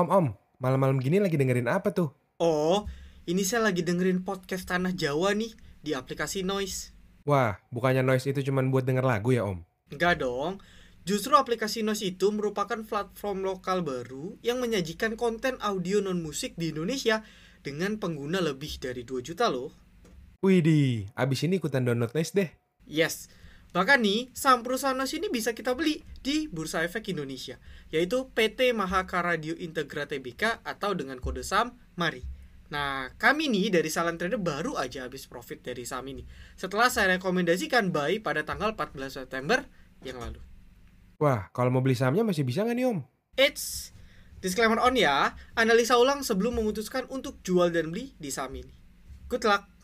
Om Om, malam-malam gini lagi dengerin apa tuh? Oh, ini saya lagi dengerin podcast Tanah Jawa nih di aplikasi Noise. Wah, bukannya Noise itu cuma buat denger lagu ya Om? Enggak dong, justru aplikasi Noise itu merupakan platform lokal baru yang menyajikan konten audio non-musik di Indonesia dengan pengguna lebih dari 2 juta loh. Widih, abis ini ikutan download Noise deh. Yes, Bahkan nih, saham perusahaan NOS ini bisa kita beli di Bursa Efek Indonesia, yaitu PT Mahakaradio Integra TBK atau dengan kode saham MARI. Nah, kami nih dari Salam Trader baru aja habis profit dari saham ini. Setelah saya rekomendasikan buy pada tanggal 14 September yang lalu. Wah, kalau mau beli sahamnya masih bisa nggak nih Om? It's disclaimer on ya, analisa ulang sebelum memutuskan untuk jual dan beli di saham ini. Good luck!